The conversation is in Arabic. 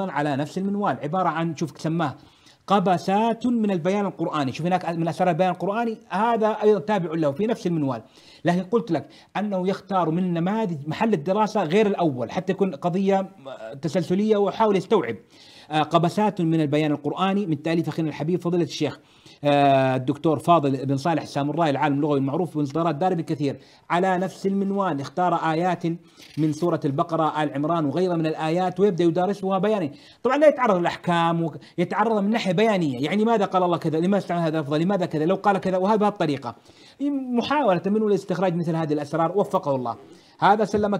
على نفس المنوال عباره عن شوف سماه قبسات من البيان القرآني شوف هناك من أسرار البيان القرآني هذا أيضا تابع له في نفس المنوال لكن قلت لك أنه يختار من نماذج محل الدراسة غير الأول حتى يكون قضية تسلسلية ويحاول يستوعب آه، قبسات من البيان القرآني من تأليف أخينا الحبيب فضيلة الشيخ آه، الدكتور فاضل بن صالح سامراي العالم اللغوي المعروف بإصدارات دار كثير على نفس المنوال اختار آيات من سورة البقرة آل عمران وغيرها من الآيات ويبدأ يدارسها بياني طبعا لا يتعرض للأحكام يتعرض من ناحية بيانيه يعني ماذا قال الله كذا لماذا فعل هذا افضل لماذا كذا لو قال كذا وهذا الطريقة محاوله منه لاستخراج مثل هذه الاسرار وفقه الله هذا سلم